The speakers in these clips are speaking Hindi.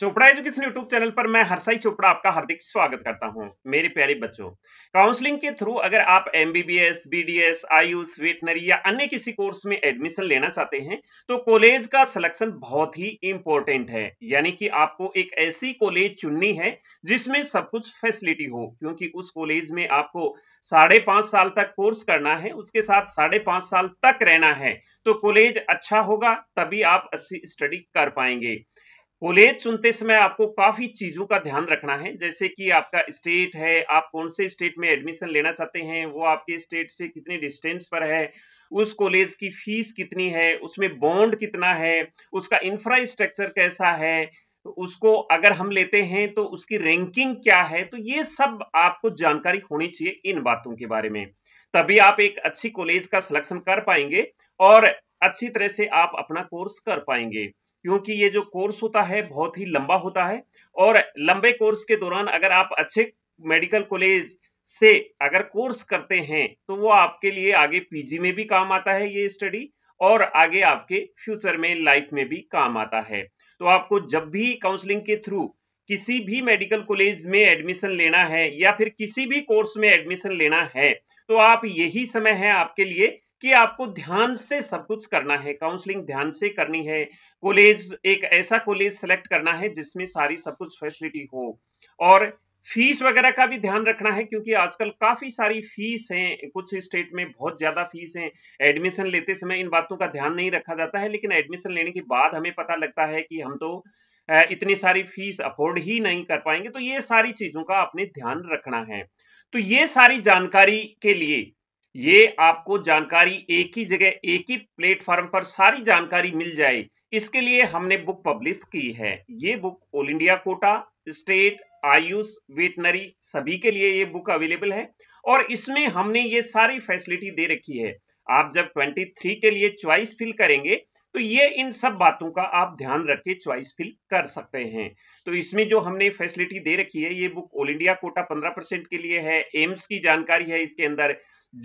चोपड़ा एजुकेशन यूट्यूब चैनल पर मैं हरसाई चोपड़ा आपका हार्दिक स्वागत करता हूं मेरे प्यारे बच्चों काउंसलिंग के थ्रू अगर आप एमबीबीएस बीडीएस आयुष वेटनरी या अन्य किसी कोर्स में एडमिशन लेना चाहते हैं तो कॉलेज का सिलेक्शन बहुत ही इंपॉर्टेंट है यानी कि आपको एक ऐसी कॉलेज चुननी है जिसमें सब कुछ फैसिलिटी हो क्योंकि उस कॉलेज में आपको साढ़े पांच साल तक कोर्स करना है उसके साथ साढ़े पांच साल तक रहना है तो कॉलेज अच्छा होगा तभी आप अच्छी स्टडी कर पाएंगे कॉलेज चुनते समय आपको काफी चीजों का ध्यान रखना है जैसे कि आपका स्टेट है आप कौन से स्टेट में एडमिशन लेना चाहते हैं वो आपके स्टेट से कितने डिस्टेंस पर है उस कॉलेज की फीस कितनी है उसमें बॉन्ड कितना है उसका इंफ्रास्ट्रक्चर कैसा है तो उसको अगर हम लेते हैं तो उसकी रैंकिंग क्या है तो ये सब आपको जानकारी होनी चाहिए इन बातों के बारे में तभी आप एक अच्छी कॉलेज का सिलेक्शन कर पाएंगे और अच्छी तरह से आप अपना कोर्स कर पाएंगे क्योंकि ये जो कोर्स होता है बहुत ही लंबा होता है और लंबे कोर्स के दौरान अगर आप अच्छे मेडिकल कॉलेज से अगर कोर्स करते हैं तो वो आपके लिए आगे पीजी में भी काम आता है ये स्टडी और आगे आपके फ्यूचर में लाइफ में भी काम आता है तो आपको जब भी काउंसलिंग के थ्रू किसी भी मेडिकल कॉलेज में एडमिशन लेना है या फिर किसी भी कोर्स में एडमिशन लेना है तो आप यही समय है आपके लिए कि आपको ध्यान से सब कुछ करना है काउंसलिंग ध्यान से करनी है कॉलेज एक ऐसा कॉलेज सेलेक्ट करना है जिसमें सारी सब कुछ फैसिलिटी हो और फीस वगैरह का भी ध्यान रखना है क्योंकि आजकल काफी सारी फीस हैं कुछ स्टेट में बहुत ज्यादा फीस हैं एडमिशन लेते समय इन बातों का ध्यान नहीं रखा जाता है लेकिन एडमिशन लेने के बाद हमें पता लगता है कि हम तो इतनी सारी फीस अफोर्ड ही नहीं कर पाएंगे तो ये सारी चीजों का आपने ध्यान रखना है तो ये सारी जानकारी के लिए ये आपको जानकारी एक ही जगह एक ही प्लेटफॉर्म पर सारी जानकारी मिल जाए इसके लिए हमने बुक पब्लिश की है ये book all India quota state AYUSH veterinary सभी के लिए ये बुक अवेलेबल है और इसमें हमने ये सारी फैसिलिटी दे रखी है आप जब 23 के लिए च्वाइस फिल करेंगे तो ये इन सब बातों का आप ध्यान रख के च्वाइस फिल कर सकते हैं तो इसमें जो हमने फैसिलिटी दे रखी है ये बुक ऑल इंडिया कोटा पंद्रह परसेंट के लिए है एम्स की जानकारी है इसके अंदर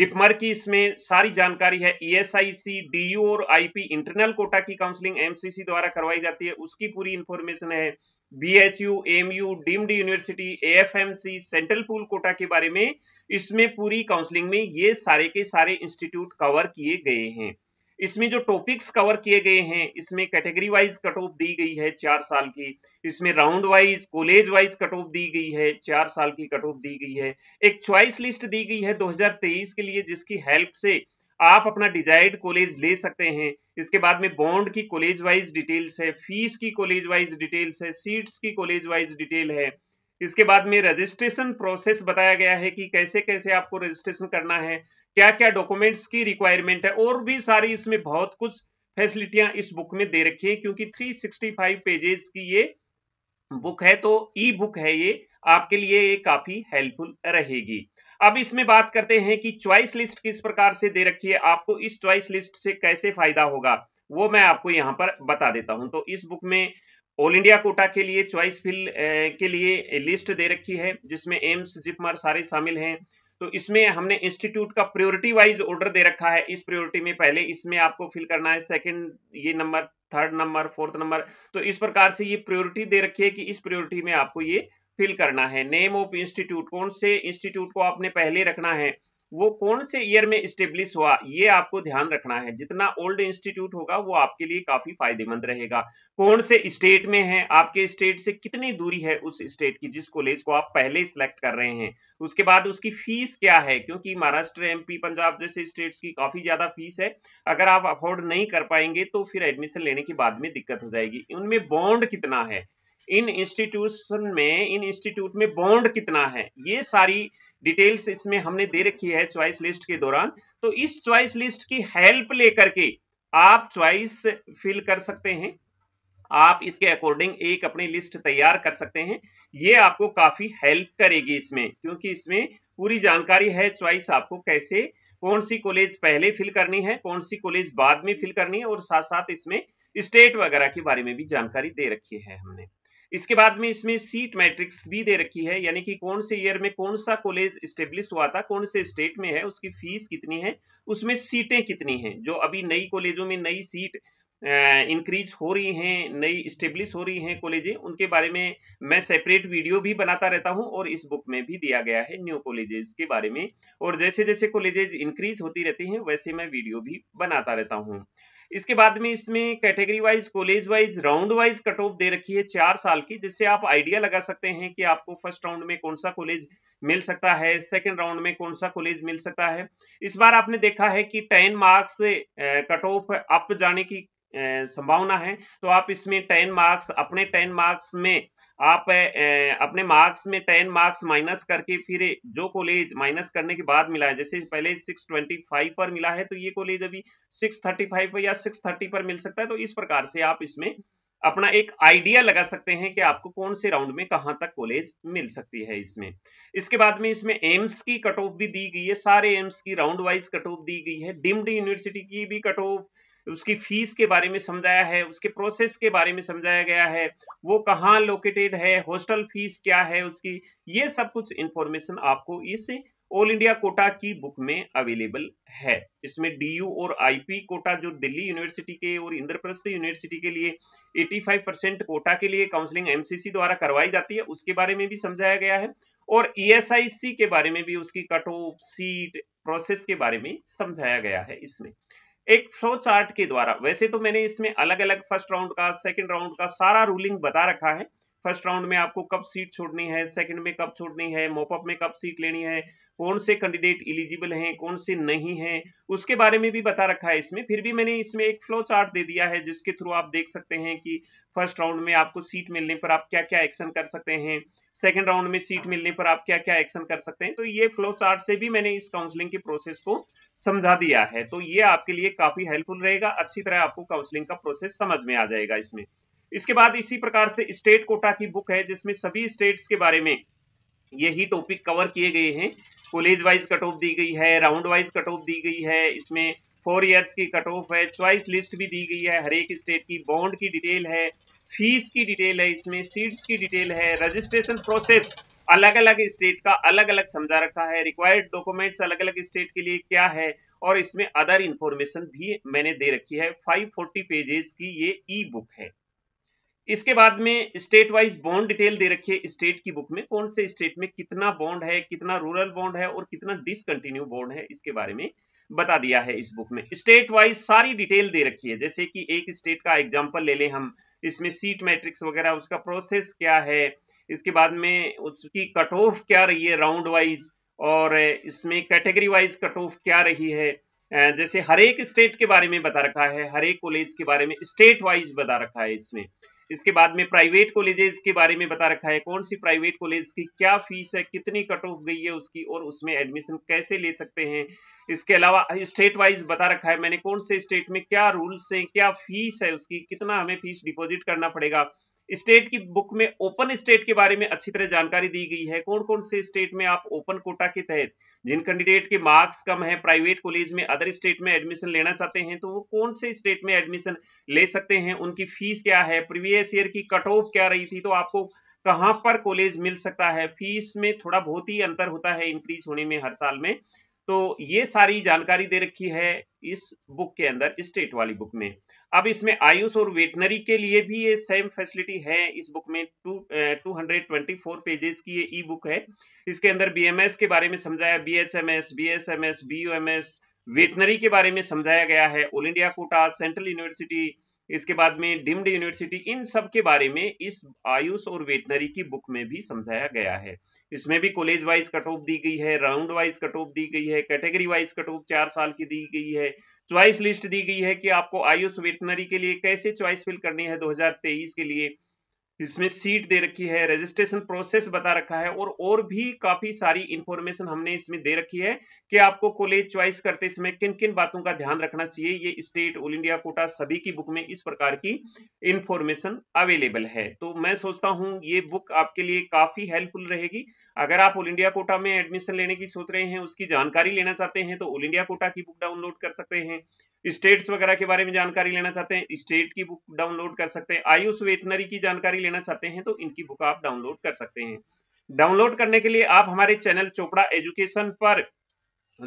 जिपमर की इसमें सारी जानकारी है ईएसआईसी e डीयू और आईपी इंटरनल कोटा की काउंसलिंग एमसीसी द्वारा करवाई जाती है उसकी पूरी इंफॉर्मेशन है BHU AMU deemed university C central pool quota के बारे में इसमें पूरी काउंसलिंग में ये सारे के सारे इंस्टीट्यूट कवर किए गए हैं इसमें जो टॉपिक्स कवर किए गए हैं इसमें कैटेगरी वाइज कट ऑफ दी गई है चार साल की इसमें round wise college wise cut off दी गई है चार साल की कट ऑफ दी गई है एक चॉइस लिस्ट दी गई है 2023 के लिए जिसकी हेल्प से आप अपना डिजायर्ड कॉलेज ले सकते हैं इसके बाद में बॉन्ड की कॉलेज वाइज डिटेल्स है फीस की कॉलेज वाइज डिटेल्स है सीट्स की कॉलेज वाइज डिटेल है इसके बाद में रजिस्ट्रेशन प्रोसेस बताया गया है कि कैसे कैसे आपको रजिस्ट्रेशन करना है क्या क्या डॉक्यूमेंट्स की रिक्वायरमेंट है और भी सारी इसमें बहुत कुछ फैसिलिटियां इस बुक में दे रखी है क्योंकि 365 पेजेस की ये बुक है तो ई बुक है ये आपके लिए ये काफी हेल्पफुल रहेगी अब इसमें बात करते हैं कि चॉइस लिस्ट किस प्रकार से दे रखी है आपको इस चॉइस लिस्ट से कैसे फायदा होगा वो मैं आपको यहाँ पर बता देता हूं तो इस बुक में ऑल इंडिया कोटा के लिए च्वाइस फिल eh, के लिए लिस्ट दे रखी है जिसमें एम्स जिपमर सारे शामिल हैं तो इसमें हमने इंस्टीट्यूट का प्रायोरिटी वाइज ऑर्डर दे रखा है इस प्रायोरिटी में पहले इसमें आपको फिल करना है सेकंड ये number third number fourth number तो इस प्रकार से ये प्रायोरिटी दे रखी है कि इस प्रायोरिटी में आपको ये फिल करना है नेम ऑफ इंस्टीट्यूट कौन से इंस्टीट्यूट को आपने पहले रखना है वो कौन से ईयर में स्टेब्लिश हुआ ये आपको ध्यान रखना है जितना ओल्ड इंस्टीट्यूट होगा वो आपके लिए काफी फायदेमंद रहेगा कौन से स्टेट में है आपके स्टेट से कितनी दूरी है उस स्टेट की जिस कॉलेज को आप पहले सिलेक्ट कर रहे हैं उसके बाद उसकी फीस क्या है क्योंकि महाराष्ट्र एमपी पंजाब जैसे स्टेट्स की काफी ज्यादा फीस है अगर आप अफोर्ड नहीं कर पाएंगे तो फिर एडमिशन लेने के बाद में दिक्कत हो जाएगी उनमें बॉन्ड कितना है इन इंस्टीट्यूशन में इन इंस्टीट्यूट में बॉन्ड कितना है ये सारी डिटेल्स इसमें हमने दे रखी है चॉइस लिस्ट के दौरान तो इस चॉइस लिस्ट की हेल्प लेकर के आप चॉइस फिल कर सकते हैं आप इसके अकॉर्डिंग एक अपनी लिस्ट तैयार कर सकते हैं ये आपको काफी हेल्प करेगी इसमें क्योंकि इसमें पूरी जानकारी है चॉइस आपको कैसे कौन सी कॉलेज पहले फिल करनी है कौन सी कॉलेज बाद में फिल करनी है और साथ साथ इसमें स्टेट वगैरह के बारे में भी जानकारी दे रखी है हमने इसके बाद में इसमें सीट मैट्रिक्स भी दे रखी है यानी कि कौन से ईयर में कौन सा कॉलेज स्टेब्लिश हुआ था कौन से स्टेट में है उसकी फीस कितनी है उसमें सीटें कितनी हैं जो अभी नई कॉलेजों में नई सीट इंक्रीज हो रही हैं नई स्टेब्लिश हो रही हैं कॉलेजें उनके बारे में मैं सेपरेट वीडियो भी बनाता रहता हूं और इस बुक में भी दिया गया है न्यू कॉलेजेस के बारे में और जैसे जैसे कॉलेजेज इंक्रीज होती रहती हैं वैसे मैं वीडियो भी बनाता रहता हूं इसके बाद में इसमें category wise college wise round wise cut off दे रखी है चार साल की जिससे आप आइडिया लगा सकते हैं कि आपको फर्स्ट राउंड में कौन सा कॉलेज मिल सकता है सेकंड राउंड में कौन सा कॉलेज मिल सकता है इस बार आपने देखा है कि ten marks cut off up जाने की संभावना है तो आप इसमें टेन मार्क्स अपने टेन मार्क्स में आप अपने मार्क्स में टेन मार्क्स माइनस करके फिर जो कॉलेज माइनस करने के बाद मिला है जैसे पहले सिक्स ट्वेंटी फाइव पर मिला है तो ये कॉलेज अभी सिक्स थर्टी फाइव पर या सिक्स थर्टी पर मिल सकता है तो इस प्रकार से आप इसमें अपना एक आइडिया लगा सकते हैं कि आपको कौन से राउंड में कहां तक कॉलेज मिल सकती है इसमें इसके बाद में इसमें एम्स की कट ऑफ भी दी गई है सारे एम्स की राउंड वाइज कट ऑफ दी गई है डिम्ड यूनिवर्सिटी की भी कट ऑफ उसकी फीस के बारे में समझाया है उसके प्रोसेस के बारे में समझाया गया है वो कहाँ लोकेटेड है हॉस्टल फीस क्या है उसकी ये सब कुछ इंफॉर्मेशन आपको इस ऑल इंडिया कोटा की बुक में अवेलेबल है इसमें डीयू और आईपी कोटा जो दिल्ली यूनिवर्सिटी के और इंद्रप्रस्थ यूनिवर्सिटी के लिए 85 परसेंट कोटा के लिए काउंसलिंग एमसीसी द्वारा करवाई जाती है उसके बारे में भी समझाया गया है और ईएसआईसी e के बारे में भी उसकी कट ऑफ सीट प्रोसेस के बारे में समझाया गया है इसमें एक फ्लो चार्ट के द्वारा वैसे तो मैंने इसमें अलग अलग फर्स्ट राउंड का सेकंड राउंड का सारा रूलिंग बता रखा है फर्स्ट राउंड में आपको कब सीट छोड़नी है सेकंड में कब छोड़नी है मोपअप में कब सीट लेनी है कौन से कैंडिडेट इलिजिबल हैं कौन से नहीं हैं उसके बारे में भी बता रखा है इसमें फिर भी मैंने इसमें एक फ्लो चार्ट दे दिया है जिसके थ्रू आप देख सकते हैं कि फर्स्ट राउंड में आपको सीट मिलने पर आप क्या क्या एक्शन कर सकते हैं सेकेंड राउंड में सीट मिलने पर आप क्या क्या एक्शन कर सकते हैं तो ये फ्लो चार्ट से भी मैंने इस काउंसलिंग के प्रोसेस को समझा दिया है तो ये आपके लिए काफी हेल्पफुल रहेगा अच्छी तरह आपको काउंसलिंग का प्रोसेस समझ में आ जाएगा इसमें इसके बाद इसी प्रकार से स्टेट कोटा की बुक है जिसमें सभी स्टेट्स के बारे में यही टॉपिक कवर किए गए हैं कॉलेज वाइज कट ऑफ दी गई है राउंड वाइज कट ऑफ दी गई है इसमें फोर ईयर्स की कट ऑफ है चॉइस लिस्ट भी दी गई है हर एक स्टेट की बॉन्ड की डिटेल है फीस की डिटेल है इसमें सीट्स की डिटेल है रजिस्ट्रेशन प्रोसेस अलग अलग स्टेट का अलग अलग समझा रखा है रिक्वायर्ड डॉक्यूमेंट्स अलग अलग स्टेट के लिए क्या है और इसमें अदर इंफॉर्मेशन भी मैंने दे रखी है 540 पेजेस की ये ई बुक है इसके बाद में स्टेट वाइज बॉन्ड डिटेल दे रखी है स्टेट की बुक में कौन से स्टेट में कितना बॉन्ड है कितना रूरल बॉन्ड है और कितना डिसकंटिन्यू बॉन्ड है इसके बारे में बता दिया है इस बुक में स्टेट वाइज सारी डिटेल दे रखी है जैसे कि एक स्टेट का एग्जाम्पल ले लें हम इसमें सीट मैट्रिक्स वगैरह उसका प्रोसेस क्या है इसके बाद में उसकी कट ऑफ क्या रही है राउंड वाइज और इसमें कैटेगरी वाइज कट ऑफ क्या रही है जैसे हर एक स्टेट के बारे में बता रखा है हर एक कॉलेज के बारे में स्टेट वाइज बता रखा है इसमें इसके बाद में प्राइवेट कॉलेजेस के बारे में बता रखा है कौन सी प्राइवेट कॉलेज की क्या फीस है कितनी कट ऑफ गई है उसकी और उसमें एडमिशन कैसे ले सकते हैं इसके अलावा स्टेट वाइज बता रखा है मैंने कौन से स्टेट में क्या रूल्स हैं क्या फीस है उसकी कितना हमें फीस डिपॉजिट करना पड़ेगा स्टेट की बुक में ओपन स्टेट के बारे में अच्छी तरह जानकारी दी गई है कौन कौन से स्टेट में आप ओपन कोटा के तहत जिन कैंडिडेट के मार्क्स कम है प्राइवेट कॉलेज में अदर स्टेट में एडमिशन लेना चाहते हैं तो वो कौन से स्टेट में एडमिशन ले सकते हैं उनकी फीस क्या है प्रीवियस ईयर की कट ऑफ क्या रही थी तो आपको कहाँ पर कॉलेज मिल सकता है फीस में थोड़ा बहुत ही अंतर होता है इंक्रीज होने में हर साल में तो ये सारी जानकारी दे रखी है इस बुक के अंदर स्टेट वाली बुक में अब इसमें आयुष और वेटनरी के लिए भी ये सेम फैसिलिटी है इस बुक में two two hundred twenty four pages की ये ई बुक है इसके अंदर बीएमएस के बारे में समझाया B H M S B S M S B U M S veterinary के बारे में समझाया गया है all India quota central university इसके बाद में डिम्ड यूनिवर्सिटी इन सब के बारे में इस आयुष और वेटनरी की बुक में भी समझाया गया है इसमें भी कॉलेज वाइज कट ऑफ दी गई है राउंड वाइज कट ऑफ दी गई है कैटेगरी वाइज कट ऑफ चार साल की दी गई है च्वाइस लिस्ट दी गई है कि आपको आयुष वेटनरी के लिए कैसे च्वाइस फिल करनी है दो के लिए इसमें सीट दे रखी है रजिस्ट्रेशन प्रोसेस बता रखा है और और भी काफी सारी इंफॉर्मेशन हमने इसमें दे रखी है कि आपको कॉलेज चॉइस करते समय किन किन बातों का ध्यान रखना चाहिए ये स्टेट ऑल इंडिया कोटा सभी की बुक में इस प्रकार की इंफॉर्मेशन अवेलेबल है तो मैं सोचता हूं ये बुक आपके लिए काफी हेल्पफुल रहेगी अगर आप ऑल इंडिया कोटा में एडमिशन लेने की सोच रहे हैं उसकी जानकारी लेना चाहते हैं तो ऑल इंडिया कोटा की बुक डाउनलोड कर सकते हैं स्टेट्स वगैरह के बारे में जानकारी लेना चाहते हैं स्टेट की बुक डाउनलोड कर सकते हैं आयुष वेटनरी की जानकारी लेना चाहते हैं तो इनकी बुक आप डाउनलोड कर सकते हैं डाउनलोड करने के लिए आप हमारे चैनल चोपड़ा एजुकेशन पर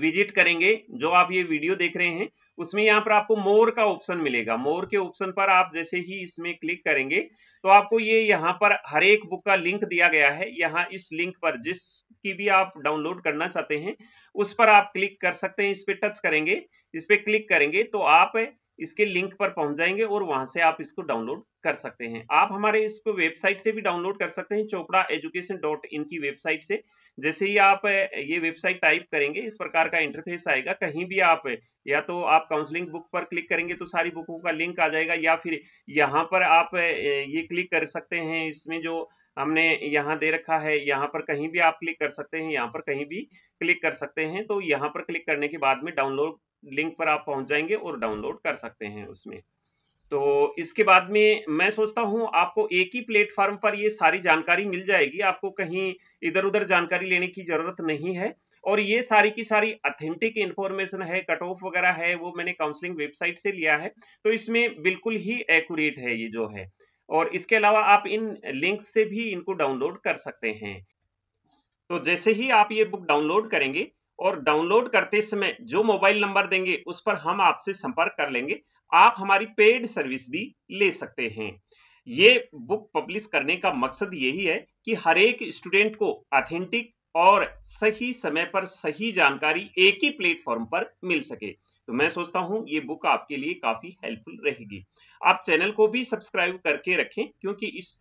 विजिट करेंगे जो आप ये वीडियो देख रहे हैं उसमें यहाँ पर आपको मोर का ऑप्शन मिलेगा मोर के ऑप्शन पर आप जैसे ही इसमें क्लिक करेंगे तो आपको ये यहाँ पर हर एक बुक का लिंक दिया गया है यहाँ इस लिंक पर जिसकी भी आप डाउनलोड करना चाहते हैं उस पर आप क्लिक कर सकते हैं इस पर टच करेंगे इस पर क्लिक करेंगे तो आप इसके लिंक पर पहुंच जाएंगे और वहां से आप इसको डाउनलोड कर सकते हैं आप हमारे इसको वेबसाइट से भी डाउनलोड कर सकते हैं चोपड़ा एजुकेशन डॉट इन की वेबसाइट से जैसे ही आप ये वेबसाइट टाइप करेंगे इस प्रकार का इंटरफेस आएगा कहीं भी आप या तो आप काउंसलिंग बुक पर क्लिक करेंगे तो सारी बुकों का लिंक आ जाएगा या फिर यहाँ पर आप ये क्लिक कर सकते हैं इसमें जो हमने यहाँ दे रखा है यहाँ पर कहीं भी आप क्लिक कर सकते हैं यहाँ पर कहीं भी क्लिक कर सकते हैं तो यहाँ पर क्लिक करने के बाद में डाउनलोड लिंक पर आप पहुंच जाएंगे और डाउनलोड कर सकते हैं उसमें तो इसके बाद में मैं सोचता हूं आपको एक ही प्लेटफॉर्म पर ये सारी जानकारी मिल जाएगी आपको कहीं इधर उधर जानकारी लेने की जरूरत नहीं है और ये सारी की सारी अथेंटिक इंफॉर्मेशन है कट ऑफ वगैरह है वो मैंने काउंसलिंग वेबसाइट से लिया है तो इसमें बिल्कुल ही एक्यूरेट है ये जो है और इसके अलावा आप इन लिंक से भी इनको डाउनलोड कर सकते हैं तो जैसे ही आप ये बुक डाउनलोड करेंगे और डाउनलोड करते समय जो मोबाइल नंबर देंगे उस पर हम आपसे संपर्क कर लेंगे आप हमारी पेड सर्विस भी ले सकते हैं ये बुक पब्लिश करने का मकसद यही है कि हर एक स्टूडेंट को ऑथेंटिक और सही समय पर सही जानकारी एक ही प्लेटफॉर्म पर मिल सके तो मैं सोचता हूं ये बुक आपके लिए काफी हेल्पफुल रहेगी आप चैनल को भी सब्सक्राइब करके रखें क्योंकि इस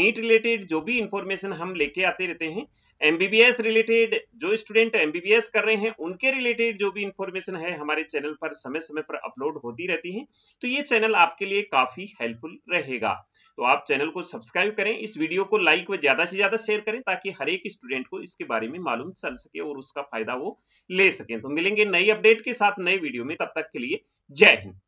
नीट रिलेटेड जो भी इंफॉर्मेशन हम लेके आते रहते हैं एमबीबीएस रिलेटेड जो स्टूडेंट एमबीबीएस कर रहे हैं उनके रिलेटेड जो भी इंफॉर्मेशन है हमारे चैनल पर समय समय पर अपलोड होती रहती है तो ये चैनल आपके लिए काफी हेल्पफुल रहेगा तो आप चैनल को सब्सक्राइब करें इस वीडियो को लाइक व ज्यादा से ज्यादा शेयर करें ताकि हर एक स्टूडेंट को इसके बारे में मालूम चल सके और उसका फायदा वो ले सके तो मिलेंगे नई अपडेट के साथ नए वीडियो में तब तक के लिए जय हिंद